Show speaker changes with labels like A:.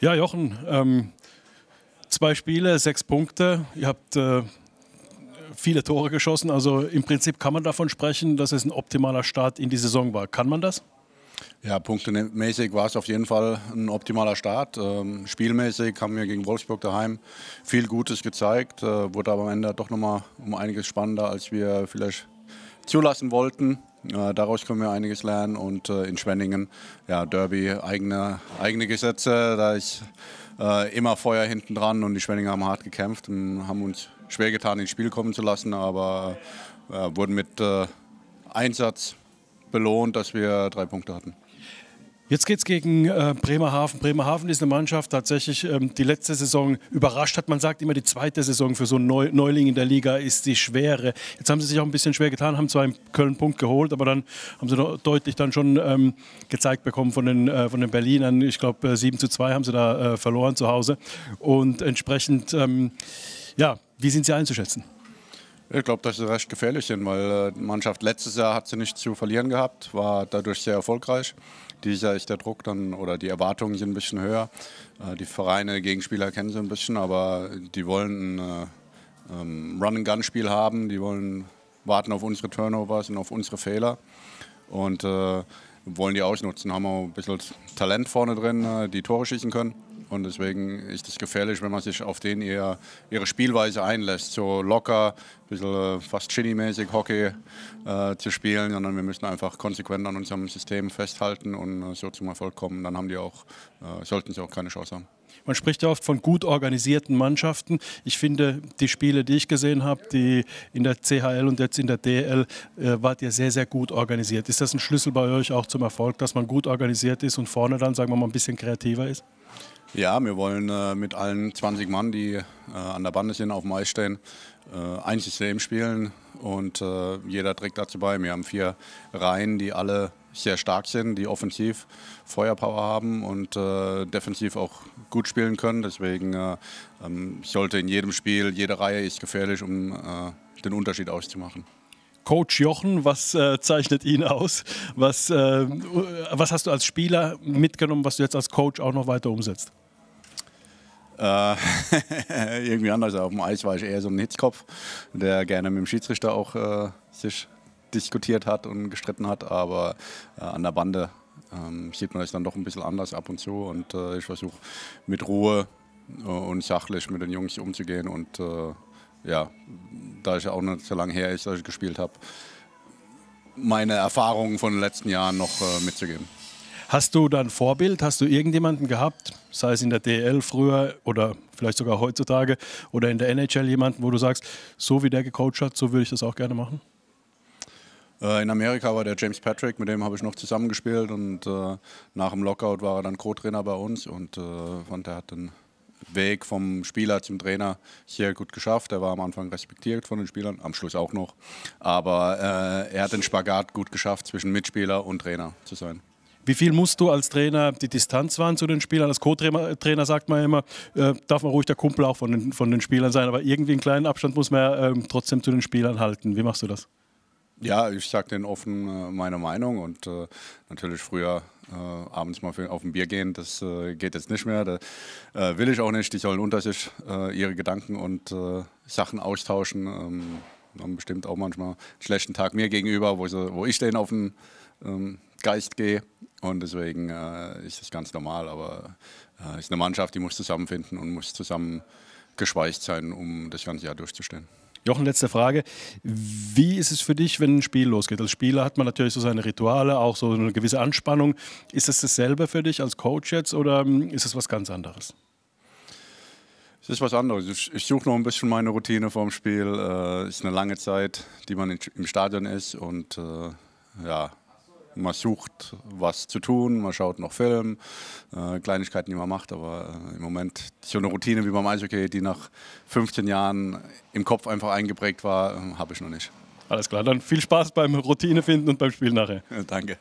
A: Ja, Jochen, ähm, zwei Spiele, sechs Punkte. Ihr habt äh, viele Tore geschossen. Also im Prinzip kann man davon sprechen, dass es ein optimaler Start in die Saison war. Kann man das?
B: Ja, punktemäßig war es auf jeden Fall ein optimaler Start. Ähm, spielmäßig haben wir gegen Wolfsburg daheim viel Gutes gezeigt, äh, wurde aber am Ende doch nochmal um einiges spannender, als wir vielleicht zulassen wollten. Äh, daraus können wir einiges lernen und äh, in Schwenningen, ja, Derby, eigene, eigene Gesetze, da ich äh, immer Feuer hinten dran und die Schwenninger haben hart gekämpft und haben uns schwer getan, ins Spiel kommen zu lassen, aber wurden mit Einsatz belohnt, dass wir drei Punkte hatten.
A: Jetzt geht es gegen äh, Bremerhaven. Bremerhaven ist eine Mannschaft, tatsächlich ähm, die letzte Saison überrascht hat. Man sagt immer, die zweite Saison für so einen Neu Neuling in der Liga ist die schwere. Jetzt haben sie sich auch ein bisschen schwer getan, haben zwar in Köln Punkt geholt, aber dann haben sie deutlich dann schon ähm, gezeigt bekommen von den, äh, von den Berlinern. Ich glaube, äh, 7 zu 2 haben sie da äh, verloren zu Hause. Und entsprechend, ähm, ja, wie sind sie einzuschätzen?
B: Ich glaube, dass sie recht gefährlich sind, weil äh, die Mannschaft letztes Jahr hat sie nicht zu verlieren gehabt, war dadurch sehr erfolgreich. Dieses Jahr ist der Druck dann oder die Erwartungen sind ein bisschen höher. Äh, die Vereine, Gegenspieler kennen sie ein bisschen, aber die wollen ein äh, ähm, Run-and-Gun-Spiel haben, die wollen warten auf unsere Turnovers und auf unsere Fehler. Und wollen die ausnutzen. Haben auch ein bisschen Talent vorne drin, die Tore schießen können. Und deswegen ist es gefährlich, wenn man sich auf den eher, ihre Spielweise einlässt. So locker, ein bisschen äh, fast Shinny-mäßig Hockey äh, zu spielen, sondern wir müssen einfach konsequent an unserem System festhalten und äh, so zum Erfolg kommen. Dann haben die auch, äh, sollten sie auch keine Chance haben.
A: Man spricht ja oft von gut organisierten Mannschaften. Ich finde, die Spiele, die ich gesehen habe, die in der CHL und jetzt in der DL, äh, wart ihr sehr, sehr gut organisiert. Ist das ein Schlüssel bei euch auch zum Erfolg, dass man gut organisiert ist und vorne dann, sagen wir mal, ein bisschen kreativer ist?
B: Ja, wir wollen äh, mit allen 20 Mann, die äh, an der Bande sind, auf dem Eis stehen, äh, ein System spielen und äh, jeder trägt dazu bei. Wir haben vier Reihen, die alle sehr stark sind, die offensiv Feuerpower haben und äh, defensiv auch gut spielen können. Deswegen äh, ähm, sollte in jedem Spiel, jede Reihe ist gefährlich, um den Unterschied auszumachen.
A: Coach Jochen, was äh, zeichnet ihn aus? Was, äh, was hast du als Spieler mitgenommen, was du jetzt als Coach auch noch weiter umsetzt?
B: Äh, irgendwie anders. Auf dem Eis war ich eher so ein Hitzkopf, der gerne mit dem Schiedsrichter auch äh, sich diskutiert hat und gestritten hat. Aber äh, an der Bande ähm, sieht man das dann doch ein bisschen anders ab und zu. Und äh, ich versuche mit Ruhe äh, und sachlich mit den Jungs umzugehen und äh, ja, da ich auch nicht so lange her ist, dass ich gespielt habe, meine Erfahrungen von den letzten Jahren noch äh, mitzugeben. Hast du dann Vorbild? Hast du irgendjemanden gehabt, sei es in der DL früher
A: oder vielleicht sogar heutzutage oder in der NHL jemanden, wo du sagst, so wie der gecoacht hat, so würde ich das auch gerne machen?
B: Äh, in Amerika war der James Patrick, mit dem habe ich noch zusammengespielt und äh, nach dem Lockout war er dann Co-Trainer bei uns und äh, fand, er hat einen Weg vom Spieler zum Trainer hier gut geschafft. Er war am Anfang respektiert von den Spielern, am Schluss auch noch. Aber äh, er hat den Spagat gut geschafft, zwischen Mitspieler und Trainer zu sein.
A: Wie viel musst du als Trainer die Distanz wahren zu den Spielern? Als Co-Trainer sagt man immer, äh, darf man ruhig der Kumpel auch von den, von den Spielern sein, aber irgendwie einen kleinen Abstand muss man ja, äh, trotzdem zu den Spielern halten. Wie machst du das?
B: Ja, ich sage denen offen äh, meine Meinung und äh, natürlich früher äh, abends mal für, auf ein Bier gehen, das äh, geht jetzt nicht mehr. Da äh, will ich auch nicht. Die sollen unter sich äh, ihre Gedanken und Sachen austauschen. Ähm, haben bestimmt auch manchmal einen schlechten Tag mir gegenüber, wo, sie, wo ich denen auf den ähm, Geist gehe. Und deswegen ist das ganz normal. Aber es ist eine Mannschaft, die muss zusammenfinden und muss zusammen geschweißt sein, um das ganze Jahr durchzustehen.
A: Jochen, letzte Frage. Wie ist es für dich, wenn ein Spiel losgeht? Als Spieler hat man natürlich so seine Rituale, auch so eine gewisse Anspannung. Ist das dasselbe für dich als Coach jetzt oder hm, ist es was ganz anderes?
B: Es ist was anderes. Ich, suche noch ein bisschen meine Routine vorm Spiel. Es äh, ist eine lange Zeit, die man im Stadion ist und äh, ja, man sucht was zu tun, man schaut noch Film, äh, Kleinigkeiten, die man macht, aber äh, im Moment so eine Routine wie beim Eishockey, die nach 15 Jahren im Kopf einfach eingeprägt war, äh, habe ich noch nicht. Alles klar, dann viel Spaß beim Routine finden und beim Spiel nachher. Ja, danke.